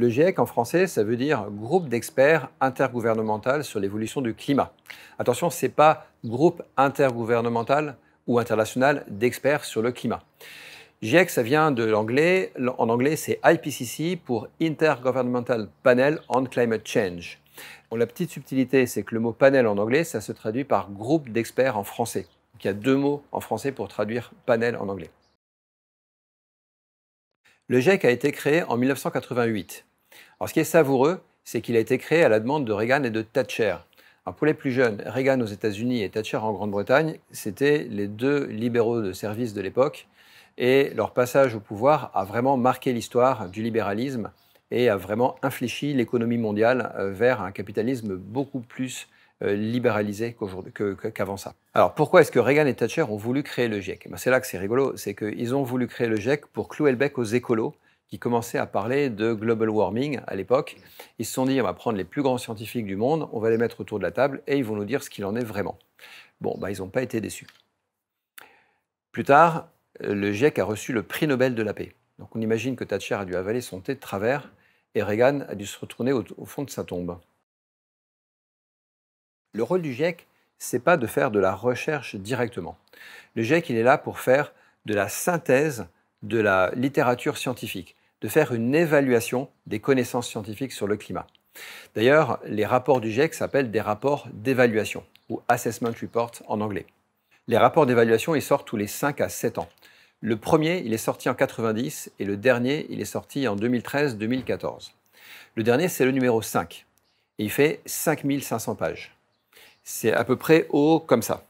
Le GIEC en français, ça veut dire groupe d'experts intergouvernemental sur l'évolution du climat. Attention, ce n'est pas groupe intergouvernemental ou international d'experts sur le climat. GIEC, ça vient de l'anglais. En anglais, c'est IPCC pour Intergovernmental Panel on Climate Change. la petite subtilité, c'est que le mot panel en anglais, ça se traduit par groupe d'experts en français. il y a deux mots en français pour traduire panel en anglais. Le GIEC a été créé en 1988 ce qui est savoureux, c'est qu'il a été créé à la demande de Reagan et de Thatcher. pour les plus jeunes, Reagan aux États-Unis et Thatcher en Grande-Bretagne, c'était les deux libéraux de service de l'époque, et leur passage au pouvoir a vraiment marqué l'histoire du libéralisme et a vraiment infléchi l'économie mondiale euh, vers un capitalisme beaucoup plus euh, libéralisé qu'avant ça. Alors pourquoi est-ce que Reagan et Thatcher ont voulu créer le GIEC ben, C'est là que c'est rigolo, c'est qu'ils ont voulu créer le GIEC pour clouer le bec aux écolos qui commençaient à parler de global warming à l'époque. Ils se sont dit, on va prendre les plus grands scientifiques du monde, on va les mettre autour de la table et ils vont nous dire ce qu'il en est vraiment. Bon, bah, ils n'ont pas été déçus. Plus tard, euh, le GIEC a reçu le prix Nobel de la paix. Donc on imagine que Thatcher a dû avaler son thé de travers et Reagan a dû se retourner au, fond de sa tombe. Le rôle du GIEC, n'est pas de faire de la recherche directement. Le GIEC, il est là pour faire de la synthèse de la littérature scientifique de faire une évaluation des connaissances scientifiques sur le climat. D'ailleurs, les rapports du GIEC s'appellent des rapports d'évaluation, ou Assessment Report en anglais. Les rapports d'évaluation, ils sortent tous les 5 à 7 ans. Le premier, il est sorti en 90 et le dernier, il est sorti en 2013-2014. Le dernier, c'est le numéro 5. Et il fait 5500 pages. C'est à peu près haut comme ça.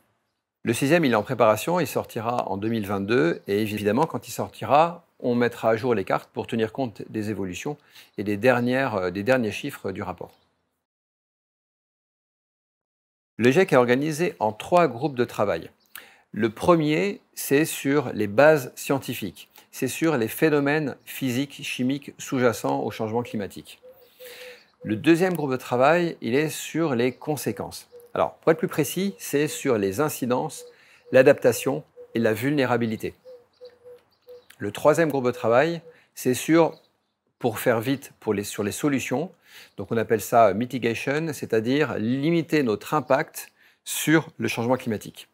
Le sixième, il est en préparation, il sortira en 2022 et évidemment, quand il sortira, on mettra à jour les cartes pour tenir compte des évolutions et des, euh, derniers chiffres du rapport. Le GIEC est organisé en trois groupes de travail. Le premier, c'est sur les bases scientifiques, c'est sur les phénomènes physiques, chimiques sous-jacents au changement climatique. Le deuxième groupe de travail, il est sur les conséquences. Alors, pour être plus précis, c'est sur les incidences, l'adaptation et la vulnérabilité. Le troisième groupe de travail, c'est sur, pour faire vite, sur les solutions. Donc on appelle ça euh, mitigation, c'est-à-dire limiter notre impact sur le changement climatique.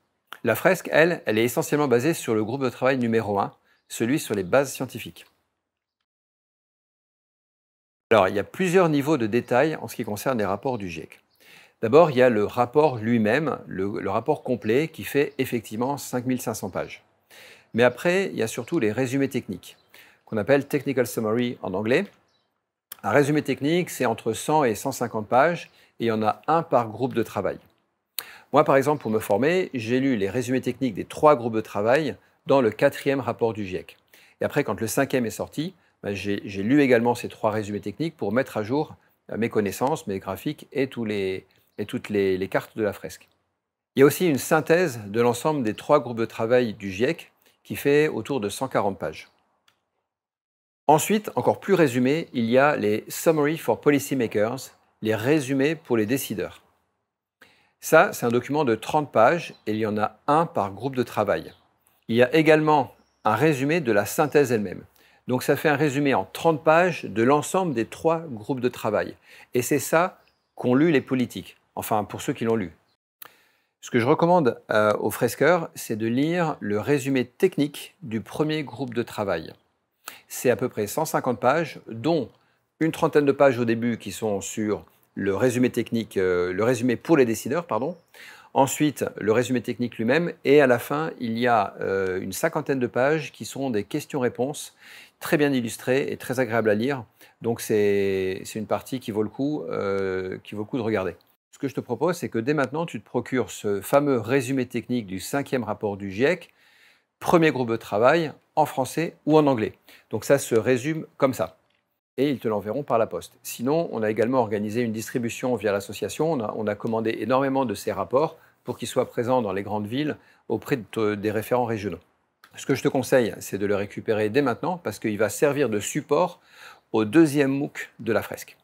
La fresque, elle, elle est essentiellement basée sur le groupe de travail numéro un, celui sur les bases scientifiques. Alors, il y a plusieurs niveaux de détails en ce qui concerne les rapports du GIEC. D'abord, il y a le rapport lui-même, le rapport complet qui fait effectivement 5500 pages. Mais après, il y a surtout les résumés techniques, qu'on appelle technical summary en anglais. Un résumé technique, c'est entre 100 et 150 pages, et il y en a un par groupe de travail. Moi, par exemple, pour me former, j'ai lu les résumés techniques des trois groupes de travail dans le quatrième rapport du GIEC. Et après, quand le cinquième est sorti, bah, j'ai lu également ces trois résumés techniques pour mettre à jour euh, mes connaissances, mes graphiques et, et toutes les, cartes de la fresque. Il y a aussi une synthèse de l'ensemble des trois groupes de travail du GIEC qui fait autour de 140 pages. Ensuite, encore plus résumé, il y a les Summary for Policymakers, les résumés pour les décideurs. Ça, c'est un document de 30 pages et il y en a un par groupe de travail. Il y a également un résumé de la synthèse elle-même. Donc ça fait un résumé en 30 pages de l'ensemble des trois groupes de travail. Et c'est ça qu'ont lu les politiques, enfin pour ceux qui l'ont lu. Ce que je recommande euh, aux fresqueurs, c'est de lire le résumé technique du premier groupe de travail. C'est à peu près 150 pages, dont une trentaine de pages au début qui sont sur le résumé technique, euh, le résumé pour les décideurs, pardon. Ensuite, le résumé technique lui-même, et à la fin, il y a euh, une cinquantaine de pages qui sont des questions-réponses très bien illustrées et très agréables à lire. Donc c'est une partie qui vaut le coup, qui vaut le coup de regarder. Ce que je te propose, c'est que dès maintenant, tu te procures ce fameux résumé technique du cinquième rapport du GIEC, premier groupe de travail, en français ou en anglais. Donc ça se résume comme ça. Et ils te l'enverront par la poste. Sinon, on a également organisé une distribution via l'association. On, a, commandé énormément de ces rapports pour qu'ils soient présents dans les grandes villes auprès des référents régionaux. Ce que je te conseille, c'est de le récupérer dès maintenant parce qu'il va servir de support au deuxième MOOC de la fresque.